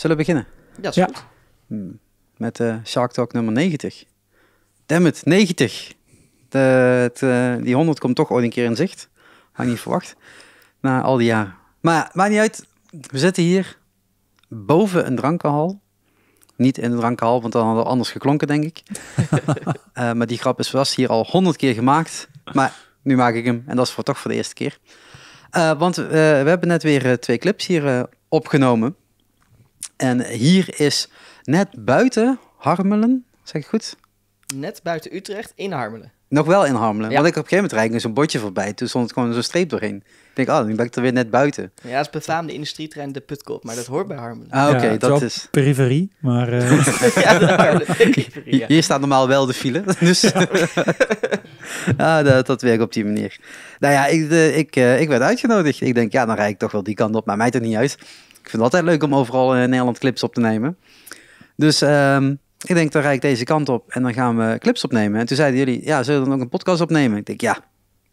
Zullen we beginnen? is ja. goed. Hmm. Met eh, Shark Talk nummer 90. Damn it, 90. De, eh, die 100 komt toch ooit een keer in zicht. Had ik niet verwacht. Na al die jaren. Maar maakt niet uit. We zitten hier boven een drankenhal. Niet in een drankenhal, want dan hadden we anders geklonken, denk ik. Eh, maar die grap is vast hier al 100 keer gemaakt. Maar nu maak ik hem. En dat is voor, toch voor de eerste keer. want we hebben net weer twee clips hier opgenomen. En hier is net buiten Harmelen, zeg ik goed? Net buiten Utrecht in Harmelen. Nog wel in Harmelen. Want ik op een gegeven moment rijd ik zo'n bordje voorbij. Toen stond het gewoon zo'n streep doorheen. Ik denk, ah, oh, nu ben ik er weer net buiten. Ja, het is befaamde industrietrein de Putkop. Maar dat hoort bij Harmelen. Ah, oké. dat is... periferie, maar... Eh, ja, periferie, Hier staat normaal wel de file. Dus... ah, dat, werkt op die manier. Nou ja, ik, de, eh, ik, eh, ik werd uitgenodigd. Ik denk, ja, dan rijd ik toch wel die kant op. Maar mij toch niet uit vind het altijd leuk om overal in eh, Nederland clips op te nemen. Dus ehm, ik denk, dan rijd ik deze kant op en dan gaan we clips opnemen. En toen zeiden jullie, ja, zullen we dan ook een podcast opnemen? Ik denk, ja,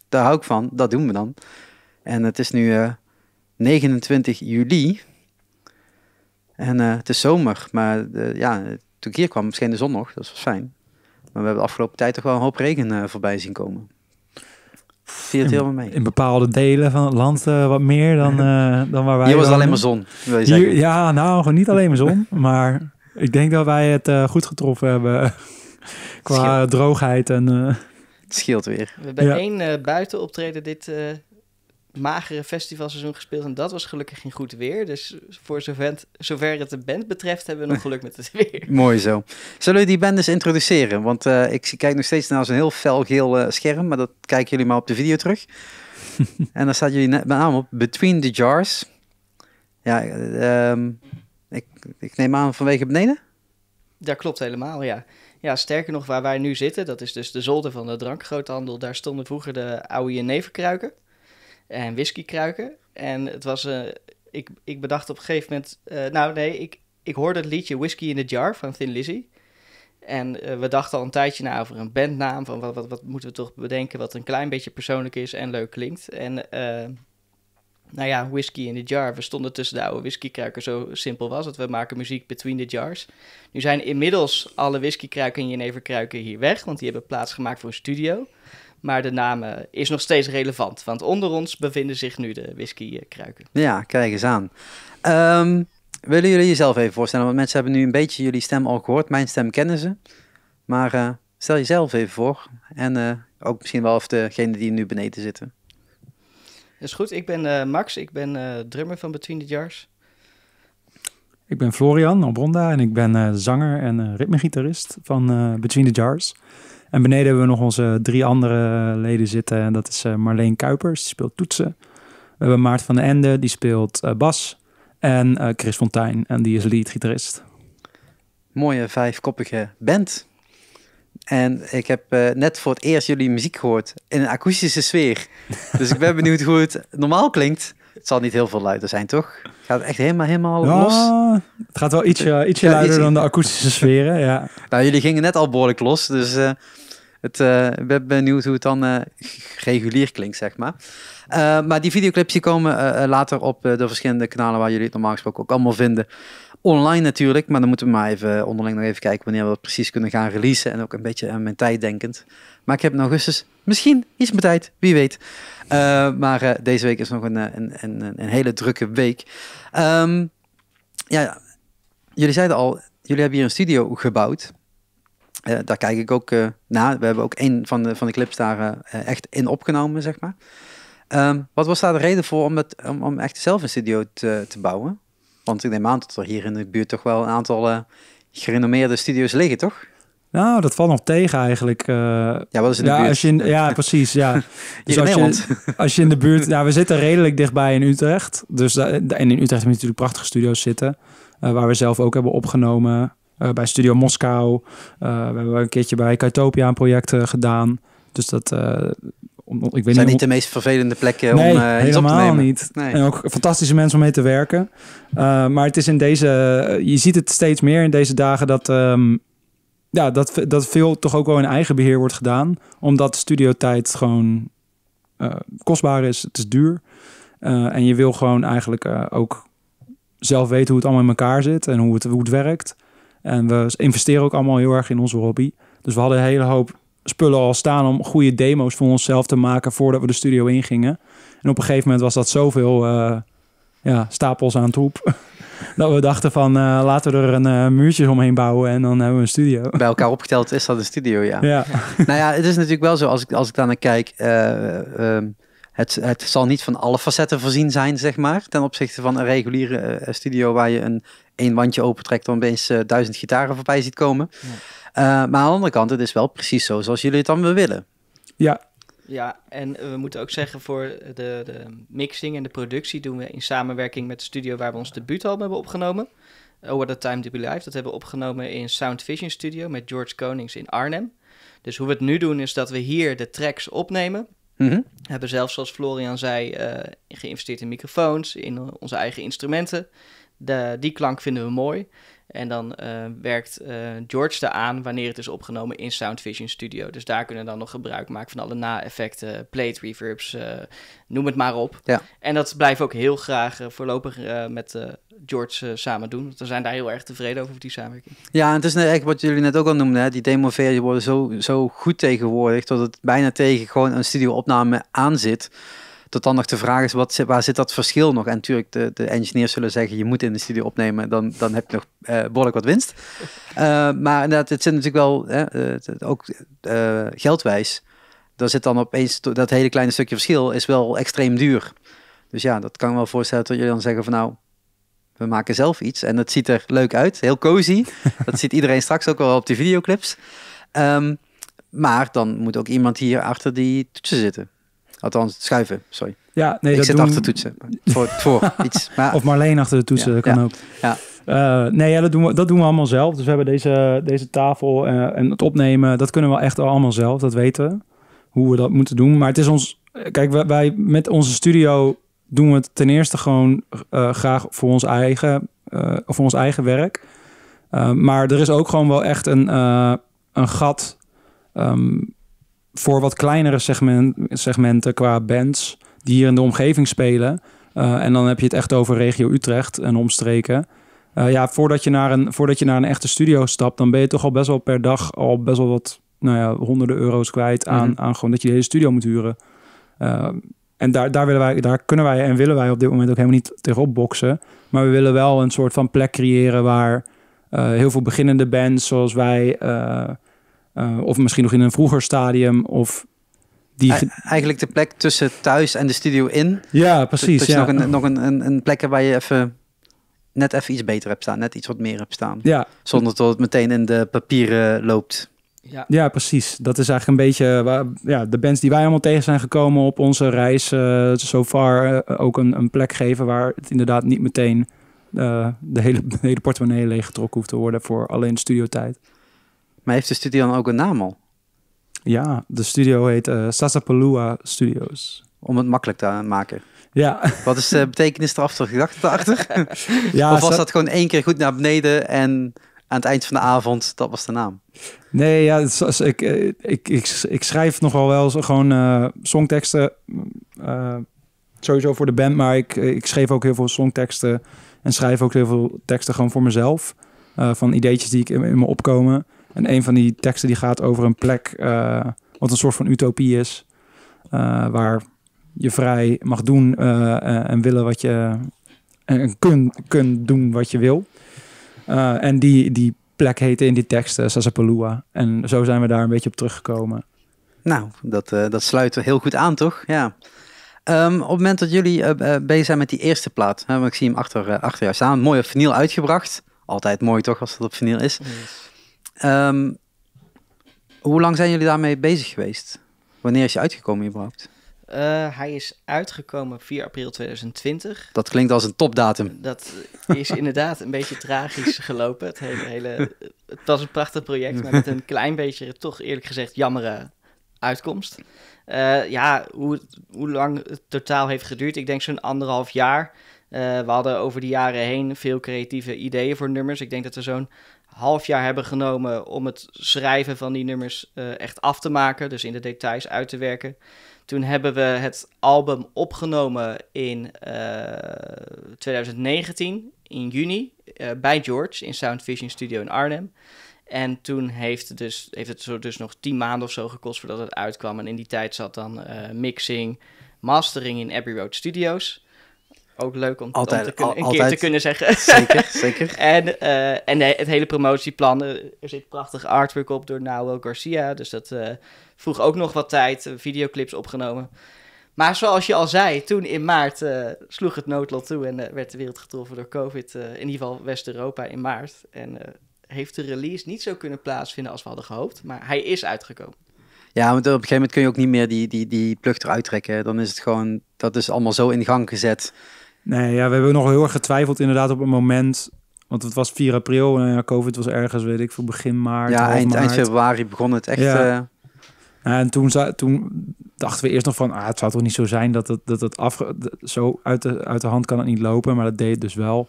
daar hou ik van. Dat doen we dan. En het is nu 29 eh, juli. En eh, het is zomer. Maar ja, toen ik hier kwam, scheen de zon nog. Dat was fijn. Maar we hebben de afgelopen tijd toch wel een hoop regen voorbij zien komen in, mee. In bepaalde delen van het land eh, wat meer dan, eh, dan waar wij. Hier was alleen maar zon. Wil je ja, nou, gewoon niet alleen maar zon. maar ik denk dat wij het eh, goed getroffen hebben qua droogheid en. het scheelt weer. We hebben één buitenoptreden dit magere festivalseizoen gespeeld. En dat was gelukkig geen goed weer. Dus voor zover, zover het de band betreft, hebben we nog geluk met het weer. Mooi zo. Zullen we die band eens introduceren? Want eh, ik kijk nog steeds naar zo'n heel felgeel eh, scherm. Maar dat kijken jullie maar op de video terug. en dan staat jullie net naam op Between the Jars. Ja, eh, ehm, ik, ik neem aan vanwege beneden? Dat klopt helemaal, ja. Ja, sterker nog, waar wij nu zitten, dat is dus de zolder van de drankgroothandel. Daar stonden vroeger de oude jeneverkruiken en kruiken. En het was, uh, ik, ik bedacht op een gegeven moment, uh, nou nee, ik, ik hoorde het liedje Whiskey in the Jar van Thin Lizzy. En eh, we dachten al een tijdje na over een bandnaam, van wat, wat, wat moeten we toch bedenken wat een klein beetje persoonlijk is en leuk klinkt. En nou ja, Whiskey in the Jar, we stonden tussen de oude kruiken zo simpel was het. We maken muziek between the jars. Nu zijn inmiddels alle whiskykruiken en kruiken hier weg, want die hebben plaatsgemaakt voor een studio. Maar de naam is nog steeds relevant, want onder ons bevinden zich nu de kruiken. Ja, kijk eens aan. Um, willen jullie jezelf even voorstellen? Want mensen hebben nu een beetje jullie stem al gehoord. Mijn stem kennen ze. Maar eh, stel jezelf even voor. En eh, ook misschien wel of degene die nu beneden zitten. Dat is goed. Ik ben eh, Max. Ik ben drummer van Between the Jars. Ik ben Florian Albronda en ik ben zanger en ritmegitarist van Between the Jars. En beneden hebben we nog onze drie andere leden zitten. En dat is eh, Marleen Kuipers, die speelt toetsen. We hebben Maart van den Ende, die speelt eh, bas. En eh, Chris Fontijn, en die is lead-gitarist. Mooie vijfkoppige band. En ik heb net voor het eerst jullie muziek gehoord in een akoestische sfeer. Dus ik ben benieuwd hoe het normaal klinkt. Het zal niet heel veel luider zijn, toch? Gaat het echt helemaal, helemaal los? Het gaat wel ietsje, ietsje luider dan de akoestische sferen, ja. Nou, jullie gingen net al behoorlijk los, dus eh, het, eh, ik ben benieuwd hoe het dan eh, regulier klinkt, zeg maar. maar die videoclips die komen later op de verschillende kanalen waar jullie het normaal gesproken ook allemaal vinden online natuurlijk, maar dan moeten we maar even onderling nog even kijken wanneer we dat precies kunnen gaan releasen. En ook een beetje aan mijn tijd denkend. Maar ik heb in augustus misschien iets meer tijd, wie weet. Eh, maar eh, deze week is nog eh, een, een, een, hele drukke week. Ehm, ja, jullie zeiden al, jullie hebben hier een studio gebouwd. daar kijk ik ook naar. We hebben ook een van de, van de clips daar echt in opgenomen, zeg maar. Ehm, wat was daar de reden voor om, het, om, om echt zelf een studio te, te bouwen? Want ik neem aan dat er hier in de buurt toch wel een aantal eh, gerenommeerde studio's liggen, toch? Nou, dat valt nog tegen eigenlijk. Eh, ja, wat is in de ja, buurt? Als je in, ja, precies. Ja. dus als je, als je in de buurt... Nou, we zitten redelijk dichtbij in Utrecht. Dus daar, eh, en in Utrecht hebben natuurlijk prachtige studio's zitten. waar we zelf ook hebben opgenomen. bij Studio Moskou. we hebben een keertje bij Kytopia een project gedaan. Dus dat, om, ik weet zijn niet, de meest vervelende plekken om uh, iets op te nemen. niet. En ook fantastische mensen om mee te werken. Eh, maar het is in deze... Eh, je ziet het steeds meer in deze dagen dat... Ehm, ja, dat, dat veel toch ook wel in eigen beheer wordt gedaan. Omdat studio tijd gewoon kostbaar is. Het is duur. en je wil gewoon eigenlijk ook zelf weten hoe het allemaal in elkaar zit. En hoe het, hoe het werkt. En we investeren ook allemaal heel erg in onze hobby. Dus we hadden een hele hoop spullen al staan om goede demo's voor onszelf te maken voordat we de studio ingingen. En op een gegeven moment was dat zoveel eh, ja, stapels aan troep. dat we dachten van eh, laten we er een eh, muurtje omheen bouwen en dan hebben we een studio. Bij elkaar opgeteld is dat een studio, ja. ja. nou ja, het is natuurlijk wel zo als ik, als ik daar naar kijk. Ehm, het, het, zal niet van alle facetten voorzien zijn, zeg maar. Ten opzichte van een reguliere studio waar je een één wandje opentrekt en opeens duizend gitaren voorbij ziet komen. Ja. Eh, maar aan de andere kant, het is wel precies zo zoals jullie het dan willen. Ja. Ja, en eh, we moeten ook zeggen voor de, de mixing en de productie doen we in samenwerking met de studio waar we ons debuutalbum hebben opgenomen. Over eh, the Time to Be Live. Dat hebben we opgenomen in Sound Vision Studio met George Konings in Arnhem. Dus hoe we het nu doen is dat we hier de tracks opnemen. Mhm. hebben zelfs, zoals Florian zei, geïnvesteerd in microfoons, in onze eigen instrumenten. De, die klank vinden we mooi. En dan eh, werkt eh, George daar aan wanneer het is opgenomen in Sound Vision Studio. Dus daar kunnen we dan nog gebruik maken van alle na-effecten, plate reverbs, eh, noem het maar op. Ja. En dat blijven we ook heel graag voorlopig met George samen doen. Want we zijn daar heel erg tevreden over die samenwerking. Ja, en het is net echt wat jullie net ook al noemden. Hè? Die demo versie worden zo, zo goed tegenwoordig dat het bijna tegen gewoon een studio-opname aan zit. Tot dan nog de vraag is, wat, waar zit dat verschil nog? En natuurlijk, de, de engineers zullen zeggen, je moet in de studio opnemen, dan, dan heb je nog eh, behoorlijk wat winst. Uh, maar inderdaad, het zit natuurlijk wel, eh, ook eh, geldwijs, daar zit dan opeens, dat hele kleine stukje verschil is wel extreem duur. Dus ja, dat kan ik wel voorstellen dat jullie dan zeggen van nou, we maken zelf iets en het ziet er leuk uit, heel cozy. Dat ziet iedereen straks ook wel op die videoclips. Ehm, maar dan moet ook iemand hier achter die toetsen zitten. Althans, schuiven, sorry. Ja, nee, ik dat zit doen... achter toetsen. Voor, voor iets. Maar... Of achter de toetsen, ja, dat kan ook. Ja. Eh, nee, ja, dat, doen we, dat doen we allemaal zelf. Dus we hebben deze, deze tafel eh, en het opnemen, dat kunnen we echt allemaal zelf. Dat weten we, hoe we dat moeten doen. Maar het is ons... Kijk, wij, met onze studio doen we het ten eerste gewoon eh, graag voor ons eigen, voor ons eigen werk. maar er is ook gewoon wel echt een, een gat... Ehm, voor wat kleinere segment, segmenten qua bands die hier in de omgeving spelen. Eh, en dan heb je het echt over regio Utrecht en omstreken. Eh, ja, voordat je, naar een, voordat je naar een echte studio stapt, dan ben je toch al best wel per dag al best wel wat nou ja, honderden euro's kwijt aan, mhm. aan gewoon dat je de hele studio moet huren. Eh, en daar, daar, willen wij, daar kunnen wij en willen wij op dit moment ook helemaal niet tegenop boksen. Maar we willen wel een soort van plek creëren waar heel veel beginnende bands zoals wij eh, of misschien nog in een vroeger stadium. Of die... Eigenlijk de plek tussen thuis en de studio in. Ja, precies. Dus ja. nog, een, nog een, een, een plek waar je even net even iets beter hebt staan. Net iets wat meer hebt staan. Ja. Zonder dat het meteen in de papieren loopt. Ja. ja, precies. Dat is eigenlijk een beetje ja, de bands die wij allemaal tegen zijn gekomen op onze reis. zo eh, so far eh, ook een, een plek geven waar het inderdaad niet meteen de, hele, de hele portemonnee leeggetrokken hoeft te worden voor alleen studiotijd. Maar heeft de studio dan ook een naam al? Ja, de studio heet Sasa eh, Sasapalua Studios. Om het makkelijk te maken. Ja. Wat is de betekenis erachter, gedacht daarachter? ja, of was dat gewoon één keer goed naar beneden en aan het eind van de avond, dat was de naam? Nee, ja, is, ik, eh, ik, ik, ik, schrijf nogal wel gewoon eh, songteksten. sowieso voor de band, maar ik, ik schreef ook heel veel songteksten. En schrijf ook heel veel teksten gewoon voor mezelf. van ideetjes die ik in me opkomen. En een van die teksten die gaat over een plek eh, wat een soort van utopie is. Eh, waar je vrij mag doen eh, en willen wat je... En kunt kun doen wat je wil. en die, die plek heette in die teksten Sasapalua. En zo zijn we daar een beetje op teruggekomen. Nou, dat, dat sluit heel goed aan, toch? Ja. Ehm, op het moment dat jullie bezig zijn met die eerste plaat, hè, want ik zie hem achter, uh, achter jou staan, mooi op vinyl uitgebracht. Altijd mooi toch, als het op vinyl is. Ehm, hoe lang zijn jullie daarmee bezig geweest? Wanneer is je uitgekomen überhaupt? Uh, eh, hij is uitgekomen 4 april 2020. Dat klinkt als een topdatum. Dat is inderdaad een beetje tragisch gelopen. Het, hele, het was een prachtig project, maar met een klein beetje, toch eerlijk gezegd, jammere uitkomst. Eh, ja, hoe, hoe lang het totaal heeft geduurd, ik denk zo'n anderhalf jaar. Eh, we hadden over die jaren heen veel creatieve ideeën voor nummers. Ik denk dat er zo'n half jaar hebben genomen om het schrijven van die nummers eh, echt af te maken, dus in de details uit te werken. Toen hebben we het album opgenomen in 2019, eh, in juni, eh, bij George in Sound Vision Studio in Arnhem. En toen heeft, dus, heeft het zo dus nog tien maanden of zo gekost voordat het uitkwam. En in die tijd zat dan mixing, mastering in Abbey Road Studios ook leuk om, altijd, al, een keer altijd. te kunnen zeggen. Zeker, zeker. en uh, en het hele promotieplan, er zit prachtig artwork op door Nauwel Garcia. Dus dat eh, vroeg ook nog wat tijd, eh, videoclips opgenomen. Maar zoals je al zei, toen in maart sloeg het noodlot toe en werd de wereld getroffen door COVID. in ieder geval West-Europa in maart. En heeft de release niet zo kunnen plaatsvinden als we hadden gehoopt. Maar hij is uitgekomen. Ja, want op een gegeven moment kun je ook niet meer die, die, die plucht eruit trekken. Dan is het gewoon, dat is allemaal zo in gang gezet. Nee, ja, we hebben nog heel erg getwijfeld inderdaad op een moment. Want het was 4 april en nou ja, COVID was ergens, weet ik veel, begin maart. Ja, eind, maart. eind februari begon het echt. Ja. Eh, en toen, toen dachten we eerst nog van, ah, het zou toch niet zo zijn dat het, dat het af, zo uit de, uit de hand kan het niet lopen, maar dat deed dus wel.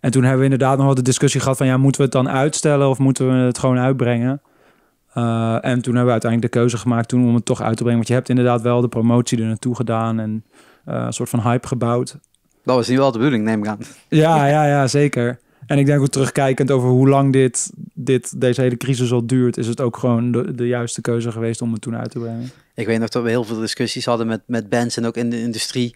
En toen hebben we inderdaad nog wel de discussie gehad van, ja, moeten we het dan uitstellen of moeten we het gewoon uitbrengen? Eh, en toen hebben we uiteindelijk de keuze gemaakt toen om het toch uit te brengen. Want je hebt inderdaad wel de promotie er naartoe gedaan en eh, een soort van hype gebouwd. Dat was niet wel de bedoeling, neem ik aan. Ja, ja, ja, zeker. En ik denk ook terugkijkend over hoe lang dit, dit, deze hele crisis al duurt, is het ook gewoon de, de juiste keuze geweest om het toen uit te brengen. Ik weet nog dat we heel veel discussies hadden met, met bands en ook in de industrie.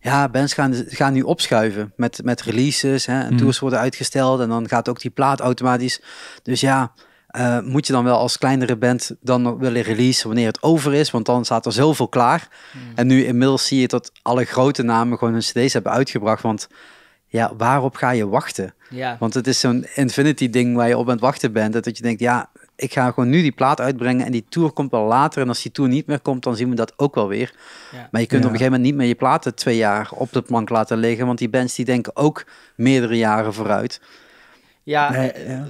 Ja, bands gaan, gaan nu opschuiven met, met releases hè, en mm. tours worden uitgesteld en dan gaat ook die plaat automatisch. Dus ja, uh, moet je dan wel als kleinere band dan willen releasen wanneer het over is, want dan staat er zoveel klaar. Hmm. En nu inmiddels zie je dat alle grote namen gewoon hun cd's hebben uitgebracht, want ja, waarop ga je wachten? Want het is zo'n infinity ding waar je op aan het wachten bent, dat je denkt, ja, ik ga gewoon nu die plaat uitbrengen en die tour komt wel later. En als die tour niet meer komt, dan zien we dat ook wel weer. Maar je kunt op een gegeven moment niet meer je platen twee jaar op de plank laten liggen, want die bands die denken ook meerdere jaren vooruit. ja. Eh,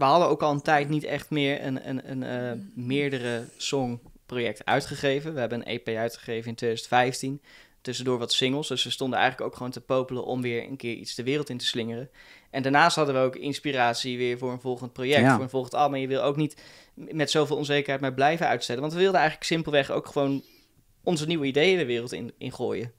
we hadden ook al een tijd niet echt meer een, een, een uh, meerdere songproject uitgegeven. We hebben een EP uitgegeven in 2015. Tussendoor wat singles. Dus we stonden eigenlijk ook gewoon te popelen om weer een keer iets de wereld in te slingeren. En daarnaast hadden we ook inspiratie weer voor een volgend project, ja. voor een volgend album. je wil ook niet met zoveel onzekerheid maar blijven uitstellen. Want we wilden eigenlijk simpelweg ook gewoon onze nieuwe ideeën de wereld in, in gooien.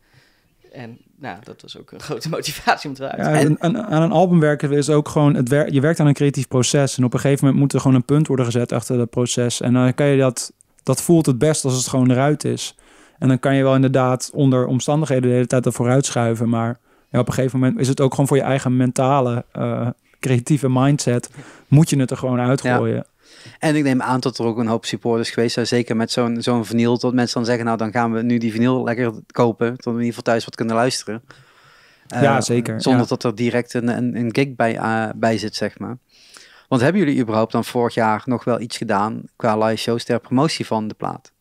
En nou, dat was ook een grote motivatie om te uit. en, aan een album werken is ook gewoon, het je werkt aan een creatief proces. En op een gegeven moment moet er gewoon een punt worden gezet achter dat proces. En dan kan je dat, dat voelt het best als het gewoon eruit is. En dan kan je wel inderdaad onder omstandigheden de hele tijd ervoor uitschuiven. Maar op een gegeven moment is het ook gewoon voor je eigen mentale, eh, creatieve mindset. Moet je het er gewoon uitgooien. Ja. En ik neem aan dat er ook een hoop supporters geweest zijn, zeker met zo'n zo'n vinyl, dat mensen dan zeggen, nou dan gaan we nu die vinyl lekker kopen, tot we in ieder geval thuis wat kunnen luisteren. ja, eh, zeker. Zonder dat er direct een, een, een gig bij, eh, bij zit, zeg maar. Want hebben jullie überhaupt dan vorig jaar nog wel iets gedaan qua live shows ter promotie van de plaat?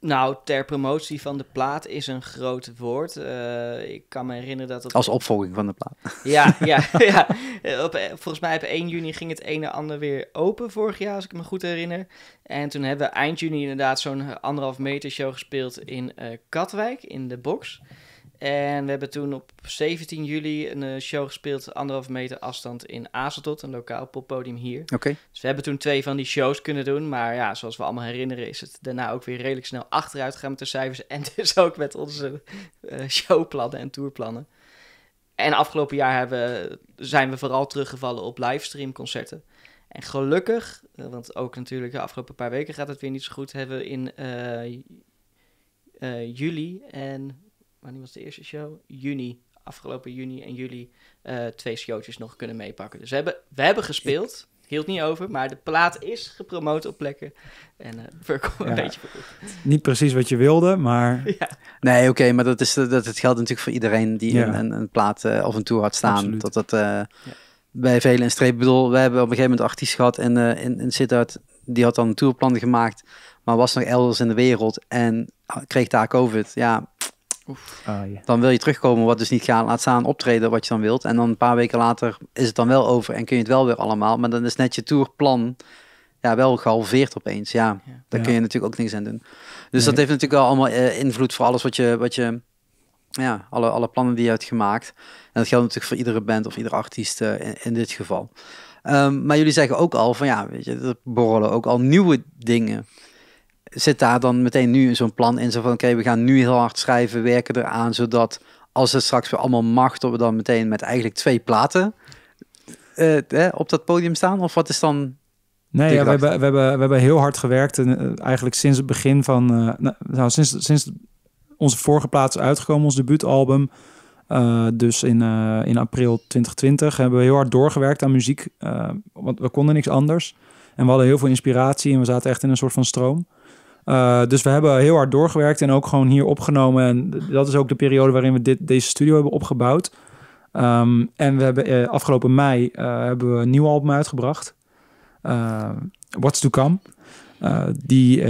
Nou, ter promotie van de plaat is een groot woord. Eh, ik kan me herinneren dat het... Als opvolging van de plaat. Ja, ja, ja. Op, eh, volgens mij op 1 juni ging het ene ander weer open vorig jaar, als ik me goed herinner. En toen hebben we eind juni inderdaad zo'n anderhalf meter show gespeeld in eh, Katwijk, in de box. En we hebben toen op 17 juli een eh, show gespeeld, anderhalve meter afstand in Azeltot, een lokaal poppodium hier. Oké. Dus we hebben toen twee van die shows kunnen doen, maar ja, zoals we allemaal herinneren is het daarna ook weer redelijk snel achteruit gegaan met de cijfers en dus ook met onze eh, showplannen en tourplannen. En afgelopen jaar hebben, zijn we vooral teruggevallen op livestream concerten. En gelukkig, eh, want ook natuurlijk de afgelopen paar weken gaat het weer niet zo goed, hebben we in juli en maar wanneer was de eerste show? Juni, afgelopen juni en juli, eh, twee showtjes nog kunnen meepakken. Dus we hebben, we hebben gespeeld. Hield niet over, maar de plaat is gepromoot op plekken. En uh, verkoop een beetje. Niet precies wat je wilde, maar. Ja. Nee, oké, maar dat, is, dat, dat geldt natuurlijk voor iedereen die een, een, een, plaat eh, of een tour had staan. Dat dat bij velen een streep. bedoel, we hebben op een gegeven moment artiest gehad en in, in, in Sittard. Die had dan een tourplan gemaakt, maar was nog elders in de wereld en ah, kreeg daar COVID. Ja, Ah, dan wil je terugkomen, wat dus niet gaat, laat staan optreden wat je dan wilt. En dan een paar weken later is het dan wel over en kun je het wel weer allemaal. Maar dan is net je tourplan ja, wel gehalveerd opeens. Ja, ja. daar kun je natuurlijk ook niks aan doen. Dus dat heeft natuurlijk wel allemaal eh, invloed voor alles wat je, wat je ja, alle, alle plannen die je hebt gemaakt. En dat geldt natuurlijk voor iedere band of iedere artiest eh, in, dit geval. Ehm, maar jullie zeggen ook al van ja, weet je, er borrelen ook al nieuwe dingen zit daar dan meteen nu zo'n plan in? Zo van, oké, we gaan nu heel hard schrijven, werken eraan, zodat als het straks weer allemaal mag, dat we dan meteen met eigenlijk twee platen eh, eh, op dat podium staan? Of wat is dan Nee, ja, we, hebben, we, hebben, we hebben heel hard gewerkt. Eh, eigenlijk sinds het begin van. Nou, nou, sinds, sinds onze vorige plaats is uitgekomen, ons debuutalbum. dus in, in april 2020 hebben we heel hard doorgewerkt aan muziek. want we konden niks anders. En we hadden heel veel inspiratie en we zaten echt in een soort van stroom. Eh, dus we hebben heel hard doorgewerkt en ook gewoon hier opgenomen. En dat is ook de periode waarin we dit, deze studio hebben opgebouwd. Ehm, en we hebben eh, afgelopen mei eh, hebben we een nieuw album uitgebracht. What's to Come. die,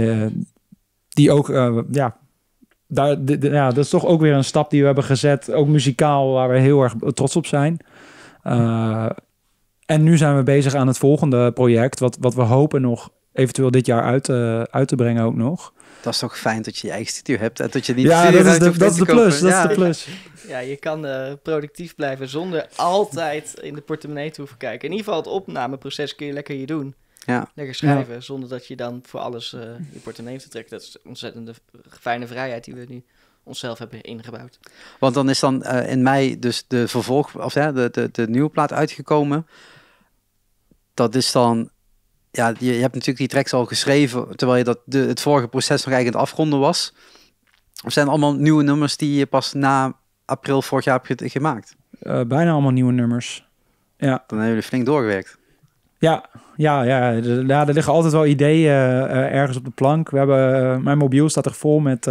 die ook ja, daar, ja, dat is toch ook weer een stap die we hebben gezet, ook muzikaal, waar we heel erg trots op zijn. en nu zijn we bezig aan het volgende project, wat, wat we hopen nog eventueel dit jaar uit, eh, uit te brengen ook nog. Dat is toch fijn dat je je eigen studio hebt en dat je niet ja, dat is de, dat de plus, dat ja, is de plus. Ja, je kan eh, productief blijven zonder altijd in de portemonnee te hoeven kijken. In ieder geval het opnameproces kun je lekker je doen. Ja. Lekker schrijven, zonder dat je dan voor alles uh, je portemonnee te trekken. Dat is ontzettende fijne vrijheid die we nu onszelf hebben ingebouwd. Want dan is dan in mei dus de vervolg, of ja, de, de, de nieuwe plaat uitgekomen. Dat is dan ja, je, je, hebt natuurlijk die tracks al geschreven, terwijl je dat de, het vorige proces nog eigenlijk aan het afronden was. Of zijn allemaal nieuwe nummers die je pas na april vorig jaar hebt gemaakt? Eh, bijna allemaal nieuwe nummers. Ja. Dan hebben jullie flink doorgewerkt. Ja, ja, ja. ja er liggen altijd wel ideeën eh, ergens op de plank. We hebben, eh, mijn mobiel staat er vol met,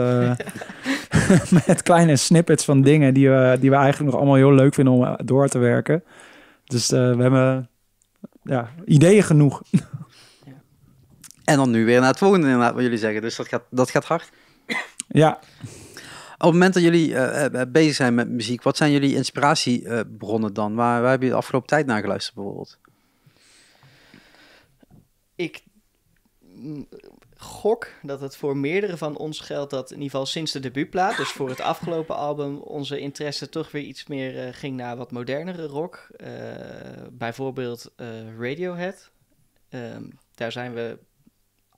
met kleine snippets van dingen die we, die we eigenlijk nog allemaal heel leuk vinden om door te werken. Dus we hebben ja, ideeën genoeg. En dan nu weer naar het volgende, inderdaad, wat jullie zeggen. Dus dat gaat, dat gaat hard. Ja. Op het moment dat jullie eh, eh, eh, bezig zijn met muziek, wat zijn jullie inspiratiebronnen dan? Waar, waar heb je de afgelopen tijd naar geluisterd bijvoorbeeld? Ik gok dat het voor meerdere van ons geldt dat in ieder geval sinds de debuutplaat, dus voor het afgelopen album, onze interesse toch weer iets meer ging naar wat modernere rock. bijvoorbeeld Radiohead. Ehm, daar zijn we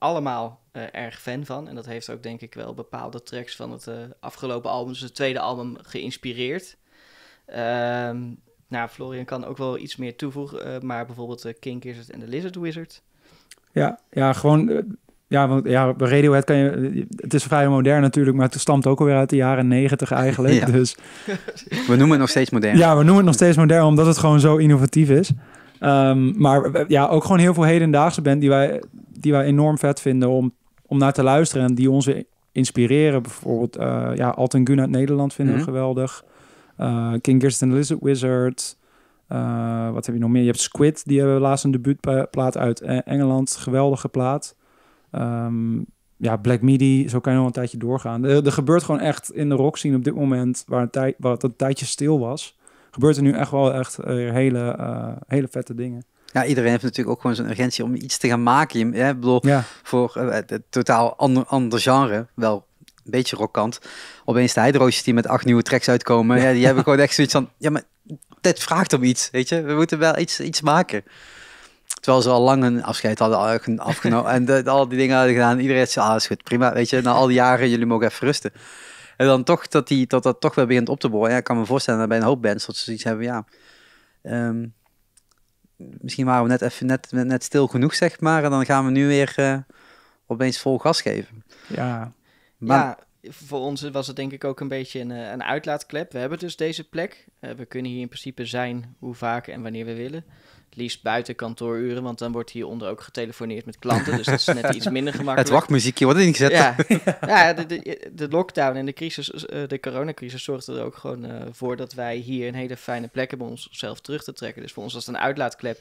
allemaal eh, erg fan van. En dat heeft ook denk ik wel bepaalde tracks van het eh, afgelopen album, dus het tweede album, geïnspireerd. Ehm, nou, Florian kan ook wel iets meer toevoegen, eh, maar bijvoorbeeld uh, Is het en The Lizard Wizard. Ja, ja gewoon ja, want ja, bij Radiohead kan je... Het is vrij modern natuurlijk, maar het stamt ook alweer uit de jaren negentig eigenlijk. Ja. Dus, we noemen het nog steeds modern. Ja, we noemen het nog steeds modern, omdat het gewoon zo innovatief is. Ehm, maar ja, ook gewoon heel veel hedendaagse band die wij die wij enorm vet vinden om, om naar te luisteren en die ons weer inspireren. Bijvoorbeeld, uh, ja, Alten Gun uit Nederland vinden we mhm. geweldig. Eh, King Kirsten and Lizard Wizard. Eh, wat heb je nog meer? Je hebt Squid, die hebben laatst een debuutplaat uit e- Engeland. Geweldige plaat. Ehm, ja, Black Midi, zo kan je nog een tijdje doorgaan. Er, er gebeurt gewoon echt in de rock scene op dit moment, waar, een tijd, een tijdje stil was, gebeurt er nu echt wel echt hele, hele vette dingen. Ja, iedereen heeft natuurlijk ook gewoon zo'n urgentie om iets te gaan maken. Ja, bedoel, ja. voor eh, het totaal ander, ander genre, wel een beetje rokkant. Opeens de Hydro's die met acht nieuwe tracks uitkomen. Ja. die hebben gewoon echt zoiets van, ja, maar dit vraagt om iets, weet je. We moeten wel iets, iets maken. Terwijl ze al lang een afscheid hadden afgenomen en de, al die dingen hadden gedaan. Iedereen zei, ah, is goed, prima, weet je. Na al die jaren, jullie mogen even rusten. En dan toch dat die, dat, dat toch wel begint op te boren. Ja, ik kan me voorstellen dat bij een hoop bands dat ze iets hebben, ja... Ehm, misschien waren we net even net, net stil genoeg, zeg maar. En dan gaan we nu weer uh, opeens vol gas geven. Ja. Maar... ja, voor ons was het denk ik ook een beetje een, eh, een uitlaatklep. We hebben dus deze plek. Eh, we kunnen hier in principe zijn hoe vaak en wanneer we willen liefst buiten kantooruren, want dan wordt hieronder ook getelefoneerd met klanten. Dus dat is net iets minder gemakkelijk. Het wachtmuziekje wordt ingezet. gezet? ja de, de, lockdown en de crisis, eh, de coronacrisis zorgde er ook gewoon eh, voor dat wij hier een hele fijne plek hebben om onszelf terug te trekken. Dus voor ons was het een uitlaatklep.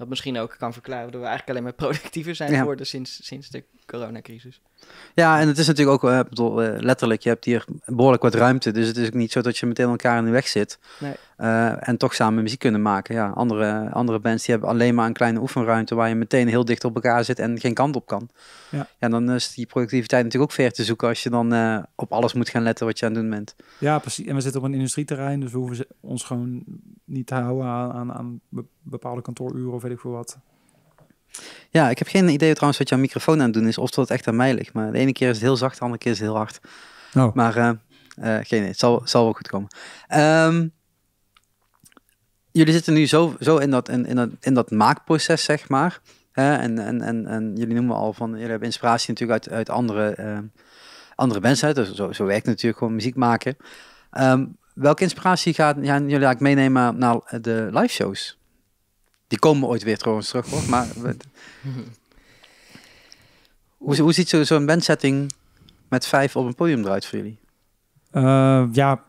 Dat misschien ook kan verklaren dat we eigenlijk alleen maar productiever zijn geworden sinds, sinds de coronacrisis. Ja, en het is natuurlijk ook, eh, bedoel, eh, letterlijk, je hebt hier behoorlijk wat ruimte. Dus het is ook niet zo dat je meteen elkaar in de weg zit. Nee. Eh, en toch samen muziek kunnen maken. Ja, andere, andere bands die hebben alleen maar een kleine oefenruimte waar je meteen heel dicht op elkaar zit en geen kant op kan. Ja, ja dan is die productiviteit natuurlijk ook ver te zoeken als je dan op alles moet gaan letten wat je aan het doen bent. Ja, precies. En we zitten op een industrieterrein, dus we hoeven ons gewoon niet te houden aan, aan, aan bepaalde kantooruren of weet ik veel wat. Ja, ik heb geen idee trouwens wat jouw microfoon aan het doen is, of dat echt aan mij ligt. Maar de ene keer is het heel zacht, de andere keer is het heel hard. Oh. Maar uh, geen idee, het zal, zal wel goed komen. Um, jullie zitten nu zo, zo in, dat, in, in, dat, maakproces, zeg maar. Hè? En, en, en, en jullie noemen al van, jullie hebben inspiratie natuurlijk uit, uit andere, uh, andere mensen. Dus zo, zo werkt natuurlijk gewoon muziek maken. Ehm, welke inspiratie gaat gaan jullie eigenlijk meenemen naar de live shows? Die komen ooit weer trouwens terug, hoor. Maar hoe, hoe ziet zo'n zo bandsetting met vijf op een podium eruit voor jullie? Eh, ja,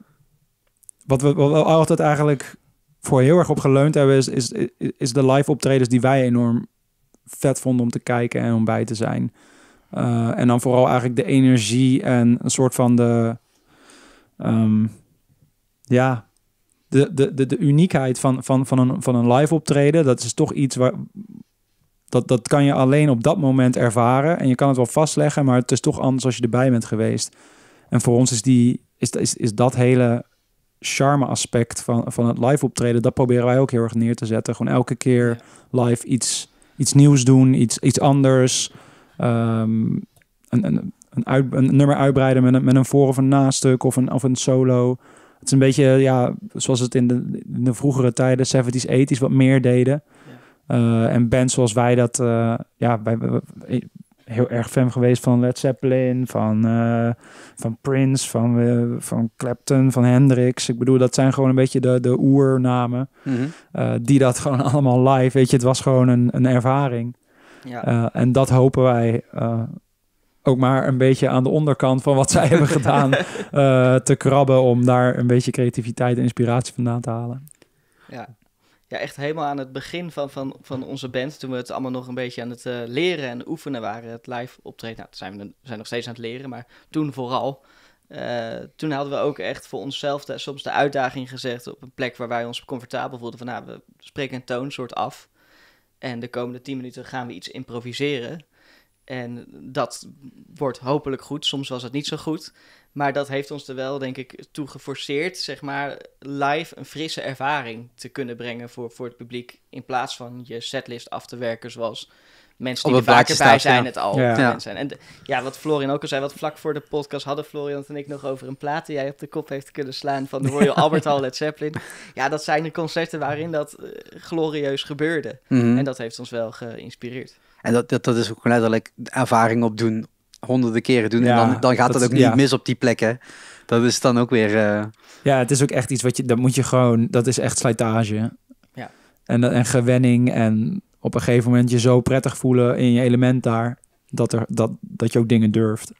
wat we, altijd eigenlijk voor heel erg op geleund hebben, is, is, is de live optredens die wij enorm vet vonden om te kijken en om bij te zijn. Eh, en dan vooral eigenlijk de energie en een soort van de. Ehm, ja, de, de, de, uniekheid van, van, van, een, van een live optreden, dat is toch iets waar. Dat, dat kan je alleen op dat moment ervaren. En je kan het wel vastleggen, maar het is toch anders als je erbij bent geweest. En voor ons is, die, is, is, is dat hele charme aspect van, van het live optreden, dat proberen wij ook heel erg neer te zetten. Gewoon elke keer live iets, iets nieuws doen, iets, iets anders. Ehm, een, een, een, uit, een nummer uitbreiden met een, met een voor- of een nastuk of een, of een solo. Het is een beetje ja, zoals het in de, in de vroegere tijden, 70s, 80s, wat meer deden. Eh, en bands zoals wij dat, eh, ja, wij, heel erg fan geweest van Led Zeppelin, van, uh, van Prince, van, van Clapton, van Hendrix. Ik bedoel, dat zijn gewoon een beetje de, de oernamen mhm. die dat gewoon allemaal live, weet je, het was gewoon een, een ervaring. Ja. en dat hopen wij ook maar een beetje aan de onderkant van wat zij hebben gedaan eh, te krabben om daar een beetje creativiteit en inspiratie vandaan te halen. Ja. Ja, echt helemaal aan het begin van, van, van onze band, toen we het allemaal nog een beetje aan het eh, leren en oefenen waren, het live optreden. Nou, dat zijn we zijn nog steeds aan het leren, maar toen vooral. Eh, toen hadden we ook echt voor onszelf soms de uitdaging gezegd op een plek waar wij ons comfortabel voelden. Van nou, we spreken een toonsoort af. En de komende tien minuten gaan we iets improviseren. En dat wordt hopelijk goed. Soms was het niet zo goed. Maar dat heeft ons er wel, denk ik, toe geforceerd, zeg maar, live een frisse ervaring te kunnen brengen voor, voor het publiek. In plaats van je setlist af te werken zoals mensen die er vaker bij zijn het al. Ja. Zijn. En ja, wat Florian ook al zei, wat vlak voor de podcast hadden Florian en ik nog over een plaat die jij op de kop heeft kunnen slaan van de Royal Albert Hall Led Zeppelin. Ja, dat zijn de concerten waarin dat eh, glorieus gebeurde. Mhm. En dat heeft ons wel geïnspireerd. En dat, dat, dat is ook letterlijk ervaring op doen. honderden keren doen. en dan, dan gaat dat, ook niet mis op die plekken. Dat is dan ook weer. Eh, ja, het is ook echt iets wat je. Dat moet je gewoon. Dat is echt slijtage. Ja. En, en gewenning. En op een gegeven moment je zo prettig voelen in je element daar. Dat, er, dat, dat je ook dingen durft.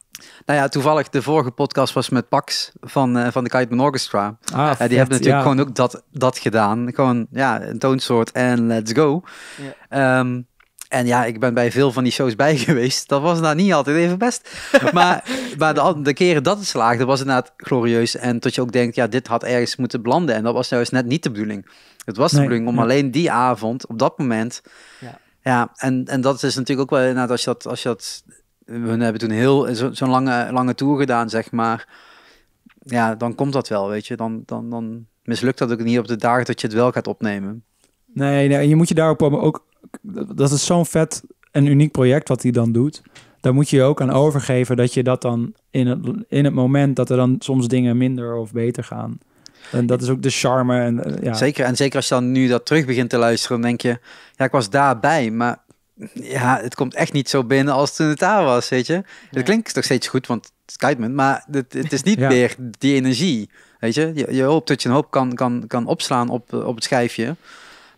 Nou ja, toevallig de vorige podcast was met Pax van, eh, van de Kite Orchestra. Ah, eh, die hebben natuurlijk gewoon ook dat, dat gedaan. Gewoon ja, een toonsoort en let's go. Ja. Ehm, en ja, ik ben bij veel van die shows bij geweest. Dat was nou niet altijd even best. Maar, maar de, de, keren dat het slaagde, was inderdaad glorieus. En dat je ook denkt, ja, dit had ergens moeten belanden. En dat was eens net niet de bedoeling. Het was de bedoeling om alleen die avond, op dat moment. Ja, ja en, en dat is natuurlijk ook wel inderdaad, als je dat. Als je dat we hebben toen heel zo'n lange, lange tour gedaan, zeg maar. Ja, dan komt dat wel, weet je. Dan, dan, dan mislukt dat ook niet op de dagen dat je het wel gaat opnemen. Nee, nee en je moet je daarop ook dat is zo'n vet en uniek project wat hij dan doet. Daar moet je je ook aan overgeven dat je dat dan in het, in het moment dat er dan soms dingen minder of beter gaan. En dat is ook de charme. En, eh, ja. Zeker, en zeker als je dan nu dat terug begint te luisteren, dan denk je, ja, ik was daarbij, maar ja, het komt echt niet zo binnen als toen het daar was, weet je. Het klinkt nog steeds goed, want maar het, is niet meer die energie, weet je. je. Je hoopt dat je een hoop kan, kan, kan opslaan op, op het schijfje.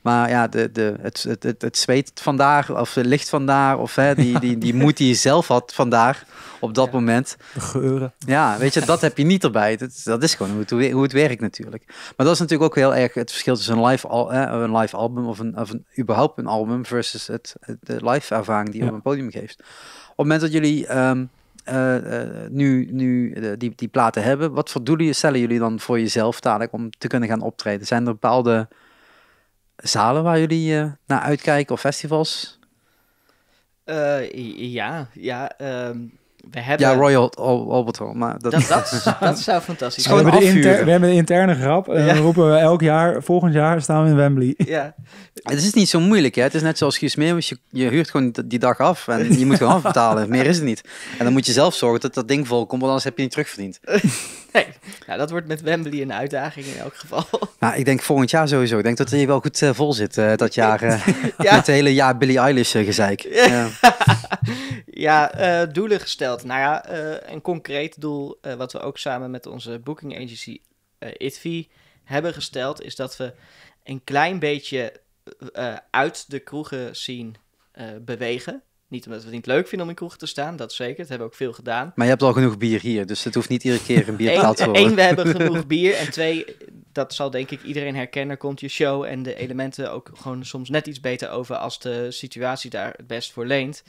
Maar ja, de, de, het, het, het, zweet vandaar, of het licht vandaar, of hè, die, die, die moed die je zelf had vandaar op dat moment. De geuren. Ja, weet je, dat heb je niet erbij. Dat, dat is gewoon hoe het, hoe het werkt natuurlijk. Maar dat is natuurlijk ook heel erg het verschil tussen een live, al, een live album of, een, of een, überhaupt een album versus het, de live ervaring die je op een podium geeft. Op het moment dat jullie ehm, eh, eh, nu, nu eh, die, die platen hebben, wat voor doelen stellen jullie dan voor jezelf dadelijk om te kunnen gaan optreden? Zijn er bepaalde zalen waar jullie eh, naar uitkijken of festivals? Uh, ja, ja. Ehm, we hebben... Ja, Royal Albert Hall. Maar dat... is dat, dat zou fantastisch zijn. We, hebben de we hebben een interne grap. En eh, dan roepen we elk jaar, volgend jaar staan we in Wembley. Ja. Het is niet zo moeilijk. Hè? Het is net zoals Guus je, je huurt gewoon die dag af. En je moet gewoon afbetalen. Meer is het niet. En dan moet je zelf zorgen dat dat ding volkomt. Want anders heb je niet terugverdiend. Nee, nou, dat wordt met Wembley een uitdaging in elk geval. Nou, ik denk volgend jaar sowieso. Ik denk dat hij wel goed eh, vol zit eh, dat jaar. Uh, ja. Het hele jaar Billie Eilish gezeik. Ja, ja doelen gesteld nou ja, eh, een concreet doel eh, wat we ook samen met onze booking agency eh, ITVI hebben gesteld, is dat we een klein beetje uit de kroegen zien bewegen. Niet omdat we het niet leuk vinden om in kroegen te staan, dat zeker. Dat hebben we ook veel gedaan. Maar je hebt al genoeg bier hier, dus het hoeft niet iedere keer een bier te worden. Eén, we hebben genoeg bier. En twee, dat zal denk ik iedereen herkennen, komt je show en de elementen ook gewoon soms net iets beter over als de situatie daar het best voor leent.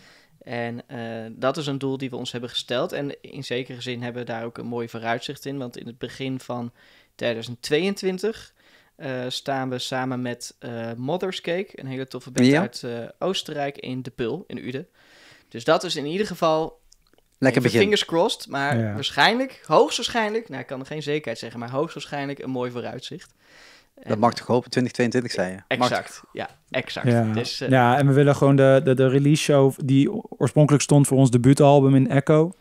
En eh, dat is een doel die we ons hebben gesteld. En in zekere zin hebben we daar ook een mooi vooruitzicht in. Want in het begin van 2022 eh, staan we samen met eh, Mother's Cake, een hele toffe band uit Oostenrijk, in De Pul in Uden. Dus dat is in ieder geval. Lekker begin. Fingers crossed, maar waarschijnlijk, hoogstwaarschijnlijk, nou ik kan er geen zekerheid zeggen, maar hoogstwaarschijnlijk een mooi vooruitzicht. Dat mag toch hopen 2022 zijn. je Exact. Ja, exact. Ja. Dus, ja, en we willen gewoon de, de, de release show die oorspronkelijk stond voor ons debuutalbum in Echo.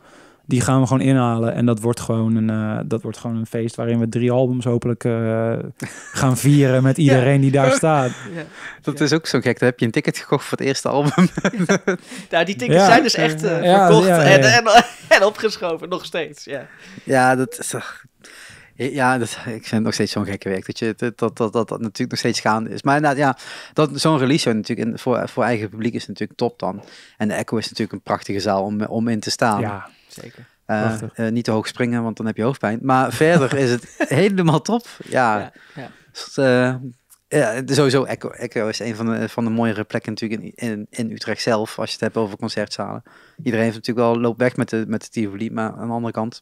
Die gaan we gewoon inhalen. En dat wordt gewoon een, eh, dat wordt gewoon een feest waarin we drie albums hopelijk eh, gaan vieren met iedereen die daar staat. Ja. Dat is ook zo gek. Dan heb je een ticket gekocht voor het eerste album. Ja, die tickets zijn dus echt verkocht en, en, en, opgeschoven, nog steeds. Ja, ja dat is toch eh, ja, dat, ik vind het nog steeds zo'n gekke werk. Dat, je, dat, dat, dat, natuurlijk nog steeds gaande is. Maar inderdaad, ja, dat, zo'n release natuurlijk in, voor, voor eigen publiek is natuurlijk top dan. En de Echo is natuurlijk een prachtige zaal om, om in te staan. Ja, zeker. Eh, eh, niet te hoog springen, want dan heb je hoofdpijn. Maar verder is het helemaal top. Ja. ja, sowieso, Echo, Echo is een van de, van de mooiere plekken natuurlijk in, in, Utrecht zelf. Als je het hebt over concertzalen. Iedereen heeft natuurlijk wel loopt weg met de, met de Tivoli. Maar aan de andere kant,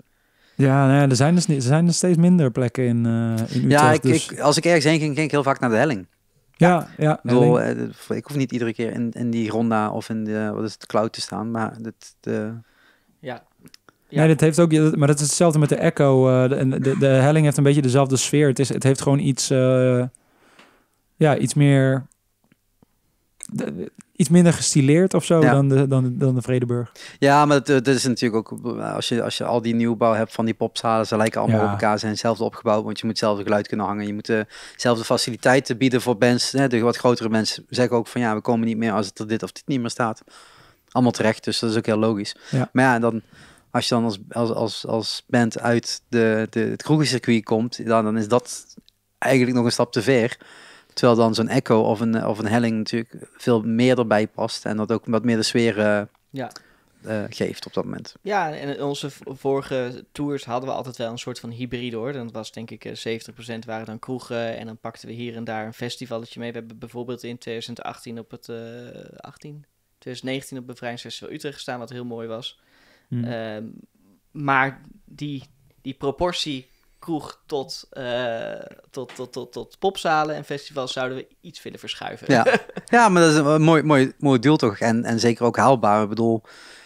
nou ja, er, zijn dus er zijn steeds minder plekken in, uh, in Utrecht. Ja, ik, dus... als ik ergens heen ging, ging ik heel vaak naar de helling. Ja, ja. Eh, ik, hoef niet iedere keer in, in die ronda of in de, wat is het, cloud te staan, maar dat Ja. ja. Nee, dit heeft ook, maar dat is hetzelfde met de echo. Eh, de, de, de helling heeft een beetje dezelfde sfeer. Het, is, het heeft gewoon iets, ja, iets meer... De, iets minder gestileerd of zo dan, de, dan, dan de Vredeburg. Ja, maar dat, is natuurlijk ook, als je, als je al die nieuwbouw hebt van die popzalen, ze lijken allemaal op elkaar, zijn hetzelfde opgebouwd, want je moet hetzelfde geluid kunnen hangen. Je moet dezelfde eh, faciliteiten bieden voor bands. Hè, de wat grotere mensen zeggen ook van ja, we komen niet meer als het er dit of dit niet meer staat. Allemaal terecht, dus dat is ook heel logisch. Maar ja, dan als je dan als, als, als, band uit de, de, het kroegencircuit komt, dan, dan is dat eigenlijk nog een stap te ver. Terwijl dan zo'n echo of een, eh, of een helling natuurlijk veel meer erbij past en dat ook wat meer de sfeer eh, ja. Eh, geeft op dat moment. Ja, en in onze vorige tours hadden we altijd wel een soort van hybride hoor. Dan was denk ik 70% waren dan kroegen en dan pakten we hier en daar een festivalletje mee. We hebben bijvoorbeeld in 2018 op het... Uh, 18? 2019 op Bevrijdingsfestival Utrecht gestaan, wat heel mooi was. Mhm. Ehm, maar die, die proportie kroeg tot, eh, tot, tot, tot, tot popzalen en festivals zouden we iets willen verschuiven. Ja, ja maar dat is een eh, mooi, mooi, mooi doel toch? En, en zeker ook haalbaar. Ik bedoel,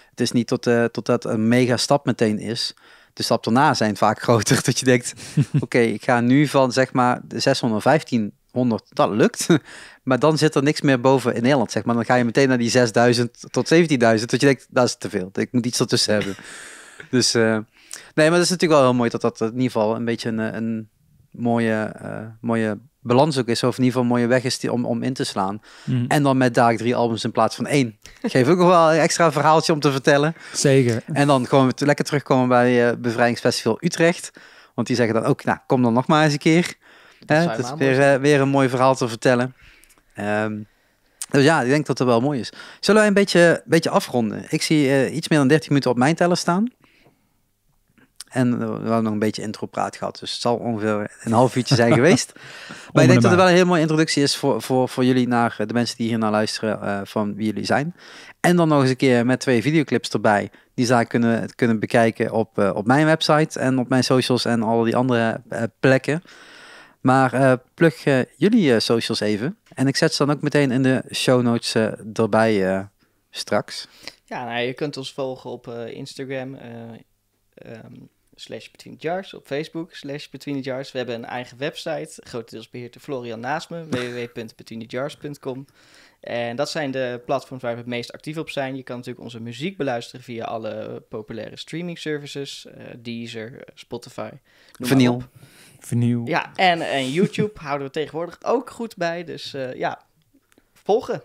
het is niet tot, eh, tot dat een mega stap meteen is. De stap daarna zijn vaak groter. Dat je denkt, oké, ik ga nu van zeg maar de 615 100, dat lukt. Maar dan zit er niks meer boven in Nederland, zeg maar. Dan ga je meteen naar die 6000 tot 17.000. Dat je denkt, dat is te veel. Ik moet iets ertussen hebben. Dus Nee, maar het is natuurlijk wel heel mooi dat dat in ieder geval een beetje een, een mooie, eh, mooie balans ook is. Of in ieder geval een mooie weg is om, om in te slaan. Mhm. En dan met daar drie albums in plaats van één. Geef ook nog wel een extra verhaaltje om te vertellen. Zeker. En dan gewoon lekker terugkomen bij eh, Bevrijdingsfestival Utrecht. Want die zeggen dan ook, nou, kom dan nog maar eens een keer. Dat is weer, eh, weer een mooi verhaal te vertellen. Ehm, dus ja, ik denk dat het wel mooi is. Zullen wij een beetje, beetje afronden? Ik zie iets meer dan 30 minuten op mijn teller staan. En we hadden nog een beetje intro praat gehad. Dus het zal ongeveer een half uurtje zijn geweest. maar ik denk dat het wel een hele mooie introductie is voor, voor, voor jullie naar eh, de mensen die hier naar luisteren eh, van wie jullie zijn. En dan nog eens een keer met twee videoclips erbij. Die zij kunnen, kunnen bekijken op, eh, op mijn website en op mijn socials en al die andere plekken. Maar plug jullie socials even. En ik zet ze dan ook meteen in de show notes erbij straks. Ja, nou, je kunt ons volgen op Instagram. Ehm, slash Between the Jars. Op Facebook slash Between the Jars. We hebben een eigen website, grotendeels beheerd door Florian naast me, www.betweenthejars.com. En dat zijn de platforms waar we het meest actief op zijn. Je kan natuurlijk onze muziek beluisteren via alle populaire streaming services. Eh, Deezer, eh, Spotify, Vinyl. Vinyl. Ja, en, en YouTube houden we tegenwoordig ook goed bij. Dus eh, ja, volgen.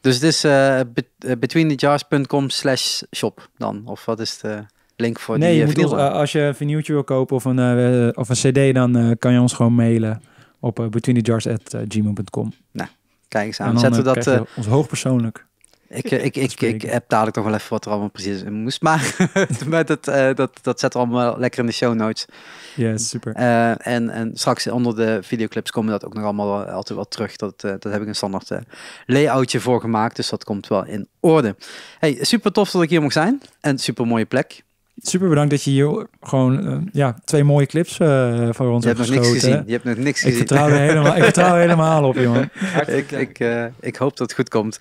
Dus het is uh, jars.com, slash shop dan? Of wat is de link voor nee, je eh, moet eh, als je een vinyltje wil kopen of een, eh, of een cd, dan kan je ons gewoon mailen op betweenthejars@gmail.com. nou, kijk eens aan. Zetten we dat... ons hoogpersoonlijk. Ik, ik, ik, ik, heb dadelijk nog wel even wat er allemaal precies in moest. Maar het uh, dat, dat zetten we allemaal lekker in de show notes. Ja, yes, super. en, en straks onder de videoclips komen dat ook nog allemaal altijd wel terug. Dat, dat heb ik een standaard layoutje voor gemaakt. Dus dat komt wel in orde. Hey, super tof dat ik hier mocht zijn. En super mooie plek super bedankt dat je hier gewoon eh, ja, twee mooie clips uh, voor ons hebt geschoten. Niks gezien. Je hebt nog niks gezien. Ik vertrouw er helemaal, ik vertrouw helemaal op, jongen. ik, ik, eh, ik hoop dat het goed komt.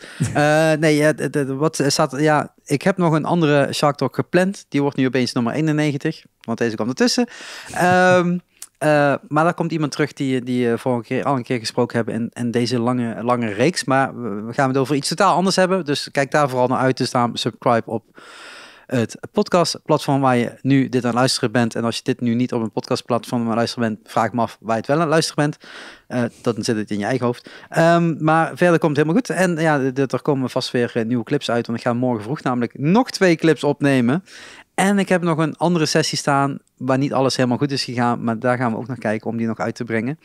nee, ja, wat staat, ja, ik heb nog een andere Shark Talk gepland. Die wordt nu opeens nummer 91, want deze kwam ertussen. Ehm, maar daar komt iemand terug die, die vorige keer al een keer gesproken hebben in, in deze lange, lange reeks. Maar we, we, gaan het over iets totaal anders hebben. Dus kijk daar vooral naar uit. te dus staan subscribe op het podcastplatform waar je nu dit aan luisteren bent. En als je dit nu niet op een podcastplatform aan luisteren bent, vraag me af waar je het wel aan luisteren bent. Eh, dan zit het in je eigen hoofd. Ehm, maar verder komt het helemaal goed. En ja, er komen vast weer eh, nieuwe clips uit. Want ik ga morgen vroeg namelijk nog twee clips opnemen. En ik heb nog een andere sessie staan waar niet alles helemaal goed is gegaan. Maar daar gaan we ook naar kijken om die nog uit te brengen.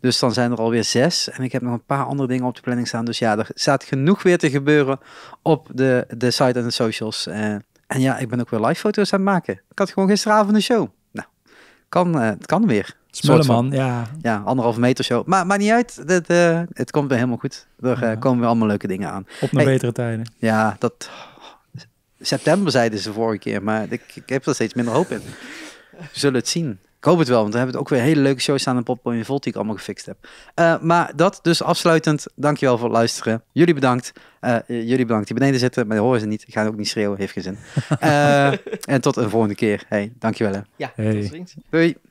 Dus dan zijn er alweer zes. En ik heb nog een paar andere dingen op de planning staan. Dus ja, er staat genoeg weer te gebeuren op de, de site en de socials. Eh, en ja, ik ben ook weer live foto's aan het maken. Ik had gewoon gisteravond een show. Nou, kan, eh, het kan weer. Smulleman, ja. Ja, anderhalf meter show. Maar maakt niet uit, Het de, eh, het komt weer helemaal goed. Er eh, komen weer allemaal leuke dingen aan. Op naar betere tijden. Ja, dat... September zeiden ze vorige keer, maar ik, ik heb er steeds minder hoop in. We zullen het zien. Ik hoop het wel, want dan hebben ook weer hele leuke shows staan in Popcorn Volt die ik allemaal gefixt heb. Eh, maar dat dus afsluitend. Dankjewel voor het luisteren. Jullie bedankt. Eh, jullie bedankt. Die beneden zitten, maar die horen ze niet. Ik ga ook niet schreeuwen, heeft geen zin. Eh, en tot een volgende keer. Hey, dankjewel. Hè. Ja, tot ziens. Doei.